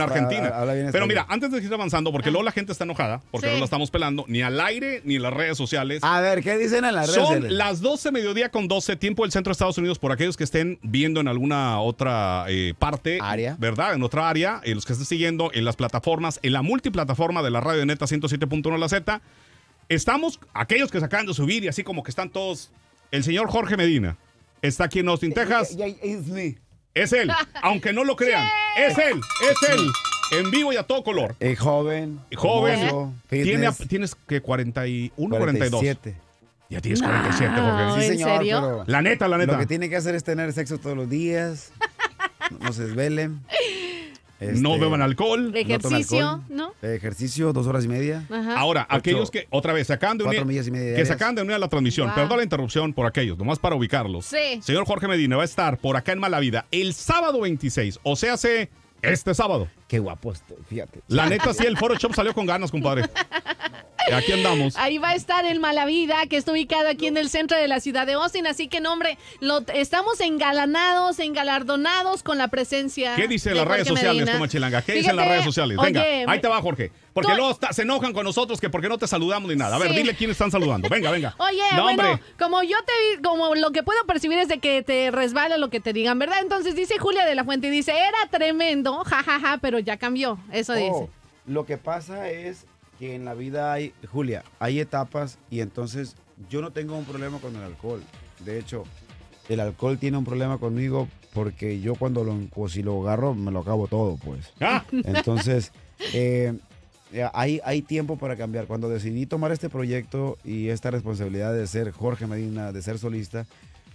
Argentina. Pero mira, antes de seguir avanzando, porque ah. luego la gente está enojada, porque no la estamos pelando ni al aire ni en las redes sociales. A ver, ¿qué dicen en las redes sociales? Son las 12 mediodía con 12, tiempo del centro de Estados Unidos, por aquellos que estén viendo en alguna otra eh, parte. Área. ¿Verdad? En otra área, eh, los que estén siguiendo en las plataformas, en la multiplataforma de la radio neta 107.1 La Z. Estamos, aquellos que se acaban de subir y así como que están todos. El señor Jorge Medina está aquí en Austin, eh, Texas. Es él, aunque no lo crean. Es él, es él. En vivo y a todo color. Es eh, joven. Joven. tiene, tienes que 41, 47. 42. Ya tienes 47, no, Jorge. Sí, señor, ¿En serio? la neta, la neta. Lo que tiene que hacer es tener sexo todos los días. no se desvelen. (laughs) no este, beban alcohol. Ejercicio, no, Ejercicio, dos horas y media. Ahora, aquellos que, otra vez, sacan de unir. Millas y media que sacan de una a la transmisión. Perdón la interrupción por aquellos, nomás para ubicarlos. Sí. Señor Jorge Medina va a estar por acá en Malavida el sábado 26, o sea, este sábado. Qué guapo, esto fíjate. La neta, (laughs) sí, el Foro Shop salió con ganas, compadre. (laughs) Aquí andamos. Ahí va a estar el Malavida, que está ubicado aquí en el centro de la ciudad de Austin. Así que, no, hombre, lo, estamos engalanados, engalardonados con la presencia. ¿Qué dice las redes sociales, sociales, Chilanga? ¿Qué dicen las redes sociales? Venga, ahí te va, Jorge. Porque se enojan con nosotros que porque no te saludamos ni nada. A ver, dile quién están saludando. Venga, venga. (laughs) Oye, hombre. como yo te vi, como lo que puedo percibir es de que te resbala lo que te digan, ¿verdad? Entonces dice Julia de la Fuente, y dice, era tremendo, jajaja, pero ya cambió. Eso es oh, dice. Lo que pasa es que en la vida hay, Julia, hay etapas y entonces yo no tengo un problema con el alcohol. De hecho, el alcohol tiene un problema conmigo porque yo cuando lo, si lo agarro me lo acabo todo, pues. (laughs) Ah. Entonces, eh, eh, hay, tiempo para cambiar. Cuando decidí tomar este proyecto y esta responsabilidad de ser Jorge Medina, de ser solista,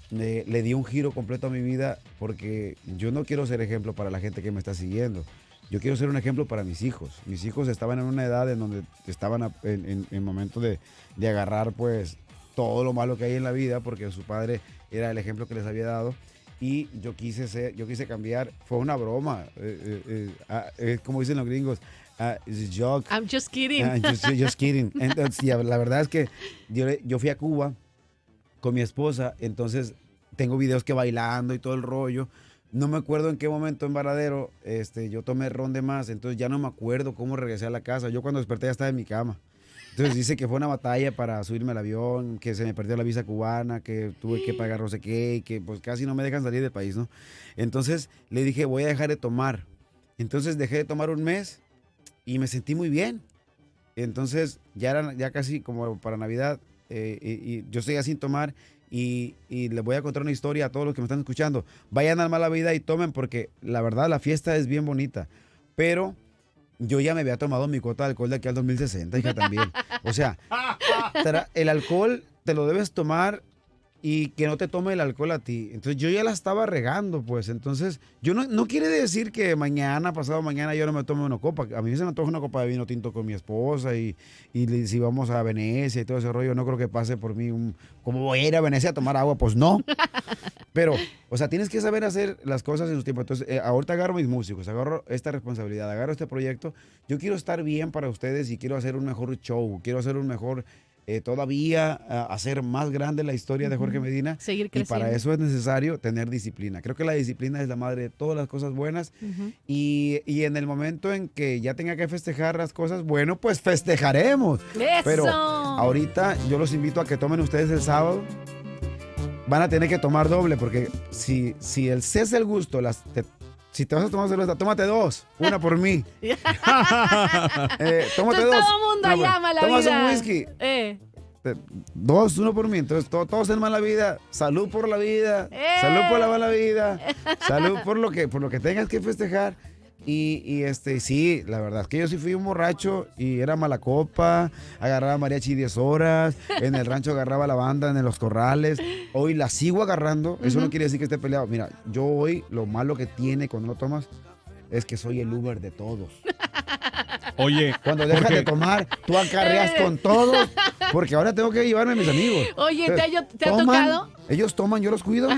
le di un giro completo a mi vida porque yo no quiero ser ejemplo para la gente que me está siguiendo. Yo quiero ser un ejemplo para mis hijos. Mis hijos estaban en una edad en donde estaban en, en, momento de, de agarrar pues todo lo malo que hay en la vida porque su padre era el ejemplo que les había dado y yo quise ser, yo quise cambiar. Fue una broma. Eh, eh, eh, ah, como dicen los gringos, ah, it's a joke. I'm just kidding. Ah, just, kidding. (laughs) Entonces, la verdad es que yo, yo, fui a Cuba con mi esposa, entonces tengo videos que bailando y todo el rollo no me acuerdo en qué momento en Varadero este, yo tomé ron de más, entonces ya no me acuerdo cómo regresé a la casa. Yo cuando desperté ya estaba en mi cama. Entonces dice que fue una batalla para subirme al avión, que se me perdió la visa cubana, que tuve que pagar no sé qué, que pues casi no me dejan salir del país, ¿no? Entonces le dije, voy a dejar de tomar. Entonces dejé de tomar un mes y me sentí muy bien. Entonces ya, era ya casi como para Navidad, eh, y, yo seguía sin tomar y, les voy a contar una historia a todos los que me están escuchando. Vayan a al Mala Vida y tomen porque la verdad la fiesta es bien bonita. Pero yo ya me había tomado mi cuota de alcohol de aquí al 2060, hija, también. O sea, (laughs) el alcohol te lo debes tomar y que no te tome el alcohol a ti. Entonces yo ya la estaba regando, pues. Entonces, yo no, no quiere decir que mañana, pasado mañana, yo no me tome una copa. A mí se me antoja una copa de vino tinto con mi esposa y, y si vamos a Venecia y todo ese rollo, no creo que pase por mí un, ¿cómo voy a ir a Venecia a tomar agua? Pues no. (laughs) Pero, o sea, tienes que saber hacer las cosas en su tiempo. Entonces, eh, ahorita agarro mis músicos, agarro esta responsabilidad, agarro este proyecto. Yo quiero estar bien para ustedes y quiero hacer un mejor show, quiero hacer un mejor eh, todavía ah, hacer más grande la historia de Jorge Medina. Seguir Y para eso es necesario tener disciplina. Creo que la disciplina es la madre de todas las cosas buenas. y, en el momento en que ya tenga que festejar las cosas, bueno, pues festejaremos. Pero ahorita yo los invito a que tomen ustedes el sábado. Van a tener que tomar doble porque si, si el cese el gusto, las, si te vas a tomar cerveza, tómate dos. Una por mí. (laughs) (laughs) Eh, tómate dos. Todo mundo llama pues, la tomas un whisky. Eh. Dos, uno por mí. Entonces, todos en mala vida. Salud por la vida. Salud por la mala vida. Eh. Salud por lo que, por lo que tengas que festejar. Y, este, sí, la verdad es que yo sí fui un borracho y era mala copa, agarraba mariachi 10 horas, en el rancho agarraba la banda, en los corrales, hoy la sigo agarrando, eso no quiere decir que esté peleado. Mira, yo hoy lo malo que tiene cuando no tomas es que soy el Uber de todos. Oye. Cuando dejas de tomar, tú acarreas con todos, porque ahora tengo que llevarme a mis amigos. Oye, ¿te, ha, te ha tocado? Ellos toman, yo los cuido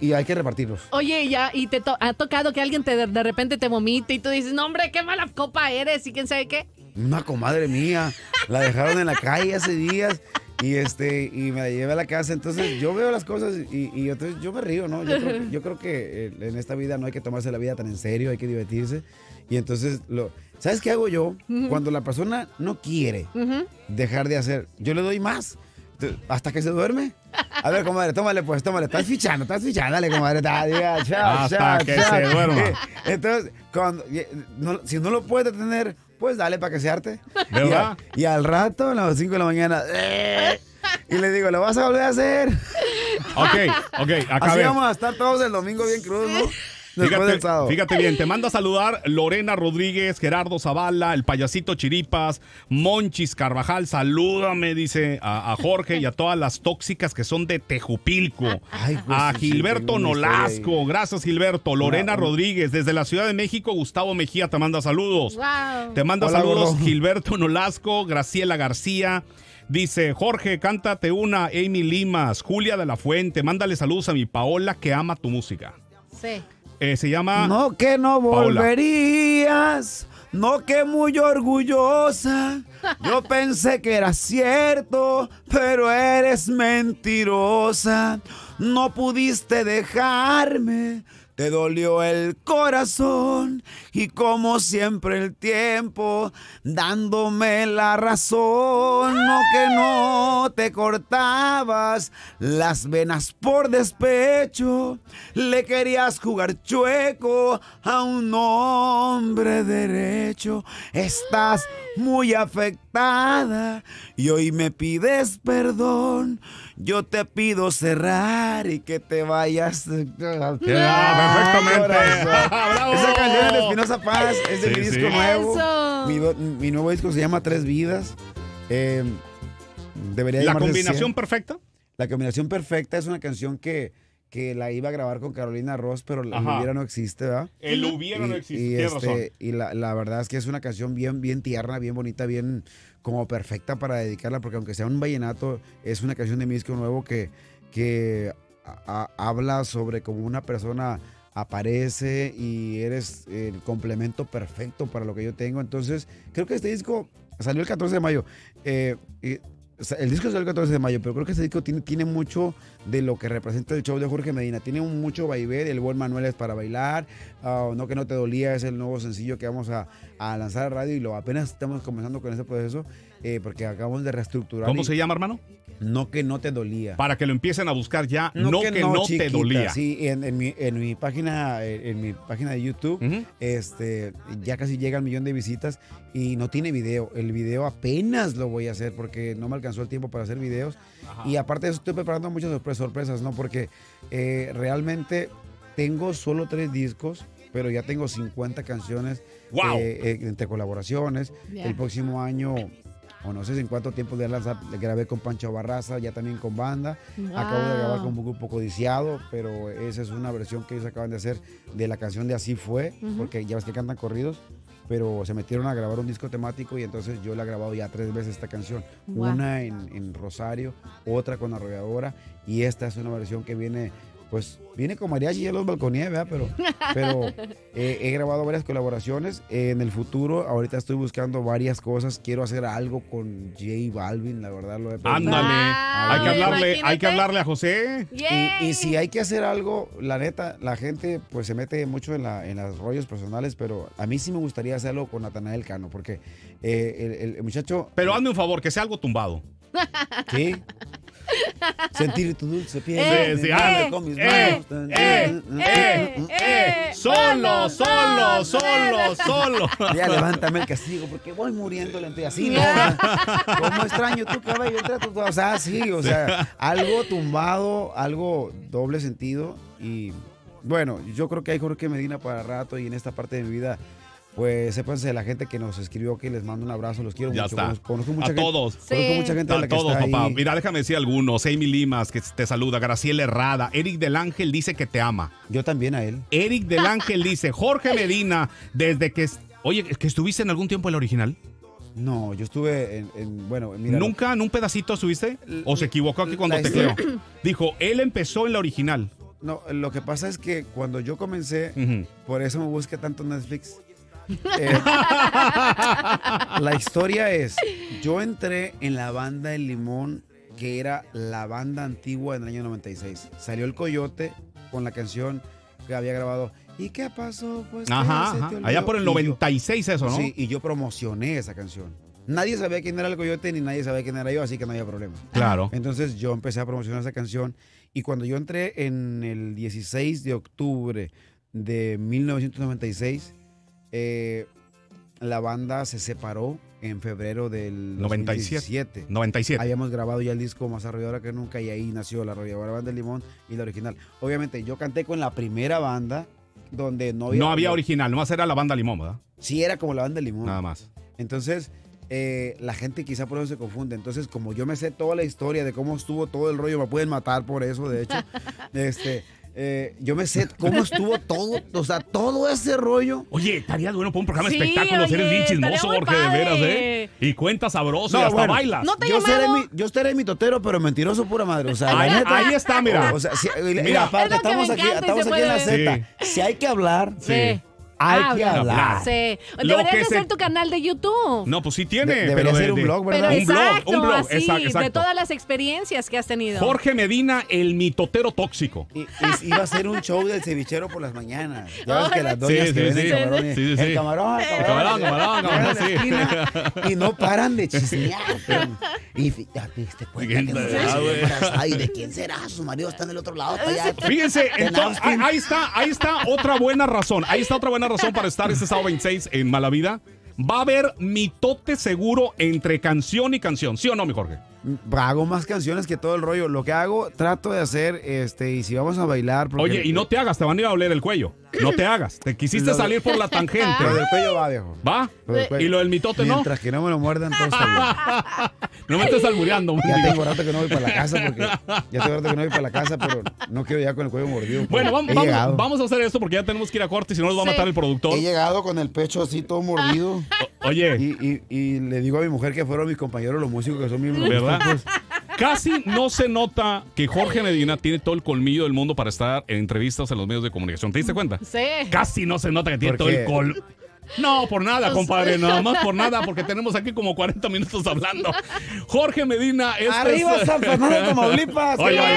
y, hay que repartirlos. Oye, ya, y te ha tocado que alguien te de, repente te vomite y tú dices, no, hombre, qué mala copa eres y quién sabe qué. Una comadre mía, la dejaron en la calle hace días y este y me la llevé a la casa entonces yo veo las cosas y, entonces yo me río no yo creo, que eh, en esta vida no hay que tomarse la vida tan en serio hay que divertirse y entonces lo sabes qué hago yo cuando la persona no quiere dejar de hacer yo le doy más hasta que se duerme a ver, comadre, tómale, pues, tómale. Estás fichando, estás fichando, dale, comadre. Dale, chao, Hasta chao, que se duerma. Entonces, si no lo puedes detener, pues dale para que se arte. ¿Verdad? Y, al rato, a las 5 de la mañana, eh, y le digo, ¿lo vas a volver a hacer? Ok, ok, acabé. Así vamos a estar todos el domingo bien crudos, ¿no? Fíjate, bien, te manda a saludar Lorena Rodríguez, Gerardo Zavala, el payasito Chiripas, Monchis Carvajal, salúdame, dice a, Jorge y a todas las tóxicas que son de Tejupilco. a Gilberto Nolasco, gracias Gilberto. Lorena Rodríguez, desde la Ciudad de México, Gustavo Mejía te manda saludos. Te manda saludos Gilberto Nolasco, Graciela García. Dice, Jorge, cántate una, Amy Limas, Julia de la Fuente, mándale saludos a mi Paola que ama tu música. Sí. Eh, se llama. No que no volverías. No que muy orgullosa. (laughs) Yo pensé que era cierto, pero eres mentirosa. No pudiste dejarme. Te dolió el corazón y como siempre el tiempo dándome la razón, no que no te cortabas las venas por despecho, le querías jugar chueco a un hombre derecho, estás muy afectada y hoy me pides perdón yo te pido cerrar y que te vayas. (laughs) Ah, perfectamente. (laughs) Ah, Esa canción de Espinosa Paz es de mi disco nuevo. Mi, nuevo disco se llama Tres Vidas. Eh, ¿La combinación perfecta? La combinación perfecta es una canción que que la iba a grabar con Carolina Ross, pero la hubiera no existe, ¿verdad? El hubiera y, no existe, y, este, y la, verdad es que es una canción bien, bien tierna, bien bonita, bien como perfecta para dedicarla, porque aunque sea un vallenato, es una canción de mi disco nuevo que, que habla sobre cómo una persona aparece y eres el complemento perfecto para lo que yo tengo. Entonces, creo que este disco salió el 14 de mayo. Eh, y, el disco es el 14 de mayo, pero creo que ese disco tiene, mucho de lo que representa el show de Jorge Medina. Tiene mucho vaivén, el buen Manuel es para bailar, ah, No que no te dolía es el nuevo sencillo que vamos a, a lanzar a radio y lo apenas estamos comenzando con ese proceso. Eh, porque acabamos de reestructurar. ¿Cómo se llama, hermano? No que no te dolía. Para que lo empiecen a buscar ya, no, que, no, te dolía. Sí, en, mi, página, eh, en mi página de YouTube, este, ya casi llega al millón de visitas y no tiene video. El video apenas lo voy a hacer porque no me alcanzó el tiempo para hacer videos. Y aparte de eso, estoy preparando muchas sorpresas, ¿no? Porque eh, realmente tengo solo tres discos, pero ya tengo 50 canciones entre colaboraciones. El próximo año o no sé en cuánto tiempo de las grabé con Pancho Barraza, ya también con banda. Acabo de grabar con un grupo codiciado, pero esa es una versión que ellos acaban de hacer de la canción de Así fue, porque ya ves que cantan corridos, pero se metieron a grabar un disco temático y entonces yo la he grabado ya tres veces esta canción. Una en, en Rosario, otra con Arrolladora y esta es una versión que viene pues viene con María y los ¿verdad? Pero, pero (laughs) eh, he grabado varias colaboraciones. en el futuro, ahorita estoy buscando varias cosas. Quiero hacer algo con J Balvin, la verdad lo he pensado. Ándale, hay, que hablarle, hay que hablarle a José. Y, si hay que hacer algo, la neta, la gente pues se mete mucho en, la, en los rollos personales, pero a mí sí me gustaría hacerlo con Natanael Cano, porque eh, el, muchacho... Pero hazme un favor, que sea algo tumbado. Sí. (laughs) Sentir tu dulce piel. Eh, eh, eh, eh solo, solo, solo, solo. Ya levántame el castigo porque voy muriendo lento y así, ¿no? Como extraño tu cabello, trato O sea, sí, o sea, algo tumbado, algo doble sentido y bueno, yo creo que hay Jorge Medina para rato y en esta parte de mi vida pues sépanse la gente que nos escribió que les mando un abrazo, los quiero mucho. Está. Conozco mucha a todos. Conozco mucha gente a, la todos, A todos, papá. Mira, déjame decir algunos. Amy Limas, que te saluda. Graciela Herrada. Eric del Ángel dice que te ama. Yo también a él. Eric del (laughs) Ángel dice, Jorge Medina, desde que... Oye, ¿que estuviste en algún tiempo en la original? No, yo estuve en, bueno, mira. ¿Nunca en un pedacito estuviste? ¿O se equivocó aquí cuando te creó. (clears throat) Dijo, él empezó en la original. No, lo que pasa es que cuando yo comencé, por eso me busqué tanto Netflix. Eh, (laughs) la historia es, yo entré en la banda El Limón, que era la banda antigua En el año 96. Salió el Coyote con la canción que había grabado. ¿Y qué pasó? Pues, allá por el 96 eso, ¿no? Sí, y yo promocioné esa canción. Nadie sabía quién era el coyote ni nadie sabía quién era yo, así que no había problema. Claro. Entonces yo empecé a promocionar esa canción y cuando yo entré en el 16 de octubre de 1996, eh, la banda se separó en febrero del 97. 97. Habíamos grabado ya el disco Más Ahora que Nunca y ahí nació la Arrolladora Banda de Limón y la original. Obviamente, yo canté con la primera banda donde no había. No había original, nomás era la banda Limón, ¿verdad? Sí, era como la banda Limón. Nada más. Entonces, eh, la gente quizá por eso se confunde. Entonces, como yo me sé toda la historia de cómo estuvo todo el rollo, me pueden matar por eso, de hecho. (laughs) este. Eh, yo me sé cómo estuvo todo, o sea, todo ese rollo. Oye, estaría bueno para un programa de espectáculos. Eres bien chismoso, Jorge, de veras, ¿eh? Y cuenta sabrosa, no, hasta yo, seré mi, yo seré mi totero, pero mentiroso, pura madre. O sea, ahí, está, mira. O sea, mira, estamos aquí, estamos aquí en la Z. Si hay que hablar, sí. Hay ah, que hablar. Deberías hacer tu canal de YouTube. No, pues sí tiene. De, debería ser un blog, ¿verdad? un exacto, blog, un blog. Así, de todas las experiencias que has tenido. Jorge Medina, el mitotero tóxico. Y, iba a ser un show del cevichero por las mañanas. Ya que las doñas sí, que sí, sí, El camarón, el camarón, camarón, el camarón Y no paran de chismear. (laughs) Y fíjate, este, te pues, que de quién será? Su marido está en el otro lado. Fíjense, ahí está, ahí está otra buena razón. Ahí está otra buena razón razón para estar este sábado 26 en Mala Vida Va a haber mitote seguro entre canción y canción, ¿sí o no, mi Jorge? hago más canciones que todo el rollo. Lo que hago, trato de hacer, este, y si vamos a bailar. Oye, y no te hagas, te van a ir a oler el cuello. No te hagas. Te quisiste (laughs) salir por la tangente. Pero del cuello va, viejo. ¿Va? Y lo del mitote no. Mientras que no me lo muerdan, todo está bien. (laughs) no me estés almureando Ya tengo rato que no voy para la casa, porque. Ya tengo rato que no voy para la casa, pero no quiero ya con el cuello mordido. Bueno, vamos, vamos, vamos, a hacer esto porque ya tenemos que ir a corte si no nos va a matar el productor. He llegado con el pecho así todo mordido. oye. Y, le digo a mi mujer que fueron mis compañeros los músicos que son mis. ¿verdad? (laughs) Pues, casi no se nota que Jorge Medina tiene todo el colmillo del mundo para estar en entrevistas en los medios de comunicación. ¿Te diste cuenta? Sí. Casi no se nota que tiene todo el colmillo. No, por nada, compadre, nada más por nada, porque tenemos aquí como 40 minutos hablando. Jorge Medina es. Arriba San Fernando Tamaulipas. Oye, oye,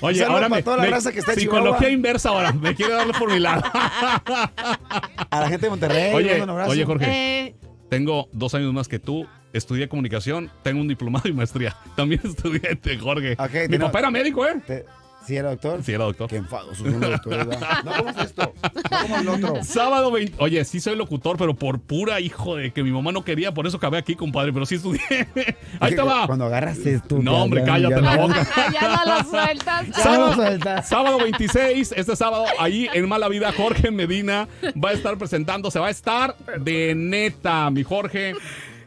oye, ahora me, toda la que está psicología inversa ahora, me quiere darle por mi lado. A la gente de Monterrey. Oye, oye Jorge, eh. tengo dos años más que tú estudié comunicación, tengo un diplomado y maestría. (laughs) También estudié, Jorge. Mi papá era médico, ¿eh? ¿Sí era doctor? Sí era doctor. Qué enfado, su doctor. (laughs) No ¿cómo es esto, ¿Cómo el otro. Sábado 20. Oye, sí soy locutor, pero por pura hijo de que mi mamá no quería, por eso acabé aquí, compadre, pero sí estudié. (laughs) Ahí te va. Cuando agarras esto. No, hombre, cállate la boca. ya no lo sueltas. Sábado, sábado 26, este sábado, ahí en Mala Vida, Jorge Medina va a estar presentando, se va a estar de neta, mi Jorge.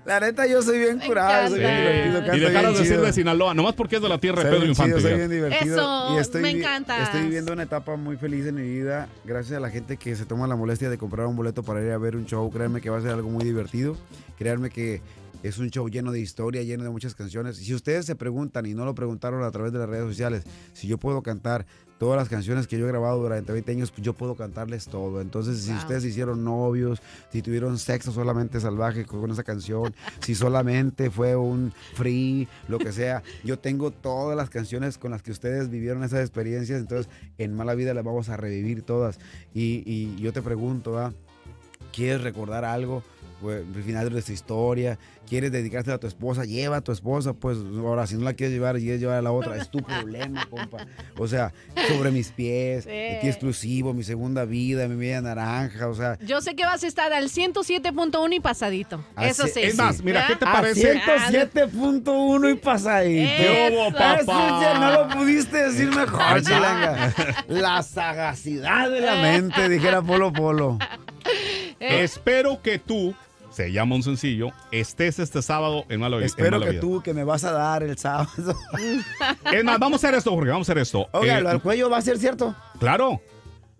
La neta, yo soy bien curado. Soy bien divertido, y de decir de Sinaloa, nomás porque es de la tierra de Pedro Infante. soy bien divertido. Eso, me encanta. Estoy viviendo una etapa muy feliz en mi vida, gracias a la gente que se toma la molestia de comprar un boleto para ir a ver un show. Créanme que va a ser algo muy divertido. Créanme que es un show lleno de historia, lleno de muchas canciones. Si ustedes se preguntan y no lo preguntaron a través de las redes sociales, si yo puedo cantar todas las canciones que yo he grabado durante 20 años, pues yo puedo cantarles todo. Entonces, si ustedes hicieron novios, si tuvieron sexo solamente salvaje con esa canción, (laughs) si solamente fue un free, lo que sea, yo tengo todas las canciones con las que ustedes vivieron esas experiencias. Entonces, en Mala Vida las vamos a revivir todas. Y, yo te pregunto, ¿ah? ¿quieres recordar algo? el final de esta historia, quieres dedicarte a tu esposa, lleva a tu esposa, pues ahora si no la quieres llevar quieres llevar a la otra, es tu problema, compa. O sea, sobre mis pies, aquí exclusivo, mi segunda vida, mi media naranja, o sea. Yo sé que vas a estar al 107.1 y pasadito. Ah, Eso sí. Es más, mira, ¿qué te ah, parece? 107.1 y pasadito. Eso, papá. no lo pudiste decir mejor, La sagacidad de la mente, dijera Polo Polo. Eh. Espero que tú llamo llama un sencillo. Estés este sábado en Malo Espero que tú, que me vas a dar el sábado. (laughs) es más, vamos a hacer esto, Jorge, vamos a hacer esto. Oiga, eh, cuello va a ser cierto. Claro.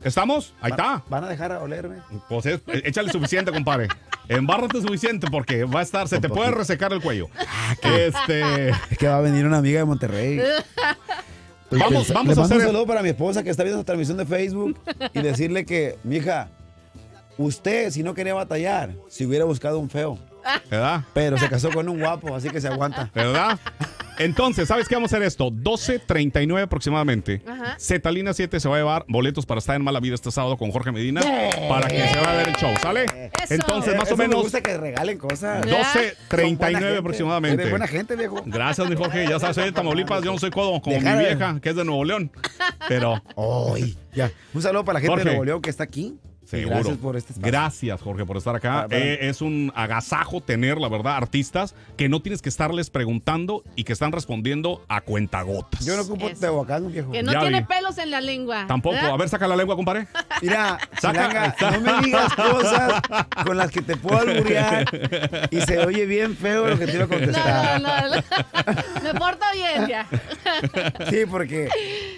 ¿Estamos? Ahí está. ¿Van a dejar a olerme? Pues eh, échale suficiente, compadre. Embárrate suficiente porque va a estar, se te puede resecar el cuello. Ah, este... Es que va a venir una amiga de Monterrey. vamos, vamos a hacer. Un saludo para mi esposa que está viendo esta transmisión de Facebook y decirle que, mija, Usted, si no quería batallar, si hubiera buscado un feo. ¿Verdad? Pero se casó con un guapo, así que se aguanta. ¿Verdad? Entonces, ¿sabes qué vamos a hacer esto? 12.39 aproximadamente. Zetalina 7 se va a llevar boletos para estar en Mala Vida este sábado con Jorge Medina para que se vaya a ver el show, ¿sale? Entonces, más o menos... Me gusta que regalen cosas. 12.39 aproximadamente. buena gente, viejo. Gracias, mi Jorge. Ya sabes, soy de Tamaulipas. Yo no soy codo como mi vieja, que es de Nuevo León. Pero... Hoy. Ya. Un saludo para la gente de Nuevo León que está aquí. Gracias por este espacio. Gracias, Jorge, por estar acá. Eh, es un agasajo tener, la verdad, artistas que no tienes que estarles preguntando y que están respondiendo a cuentagotas. Yo no ocupo Tehuacán, viejo. Que no tiene pelos en la lengua. Tampoco. A ver, saca la lengua, compadre. Mira, (laughs) saca. no me digas cosas con las que te puedo alburear y se oye bien feo lo que te a contestar. No, no, no, (laughs) Me porto bien ya. Sí, porque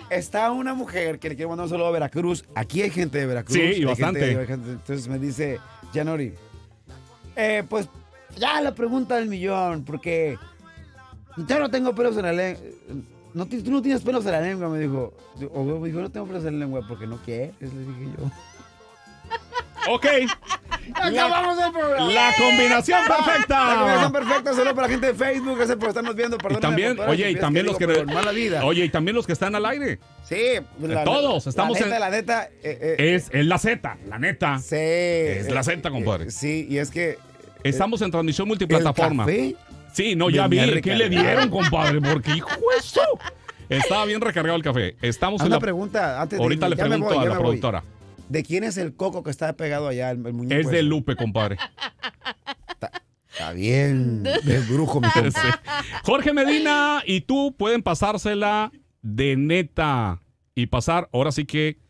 está una mujer que le quiere mandar un saludo a Veracruz. Aquí hay gente de Veracruz. Sí, bastante. Entonces me dice Janori, eh, pues ya la pregunta del millón, porque yo no tengo pelos en la lengua. No, tú no tienes pelos en la lengua, me dijo. O me dijo, no tengo pelos en la lengua porque no quieres, le dije yo. Ok. Acabamos el programa. La combinación perfecta. La combinación perfecta solo para la gente de Facebook, gracias por estarnos viendo. y también, oye, y también los que mala Oye, y también los que están al aire. Sí, eh, todos estamos en la neta eh, eh, es, la Z, la neta. Sí. Es la Z, compadre. sí, y es que estamos en transmisión multiplataforma. sí, no, ya vi qué le dieron, compadre, porque hijo eso. Estaba bien recargado el café. Estamos en la pregunta antes de Ahorita le pregunto a la productora. ¿De quién es el coco que está pegado allá? El, muñeco es de Lupe, compadre. Está, bien, (laughs) es brujo mi Jorge Medina y tú pueden pasársela de neta y pasar ahora sí que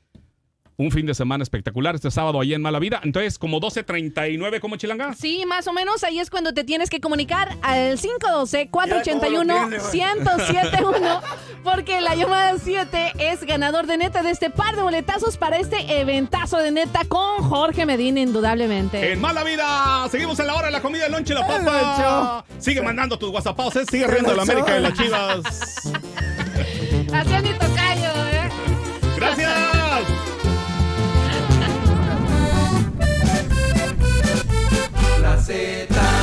un fin de semana espectacular este sábado ahí en Mala Vida. Entonces, como 12.39, como Chilanga? Sí, más o menos, ahí es cuando te tienes que comunicar al 512-481-1071, (laughs) porque la llamada 7 es ganador de neta de este par de boletazos para este eventazo de neta con Jorge Medina, indudablemente. En Mala Vida. seguimos en la hora de la comida, el lonche, la papa. Sigue mandando tus whatsapp. sigue riendo la América de las chivas. Así that.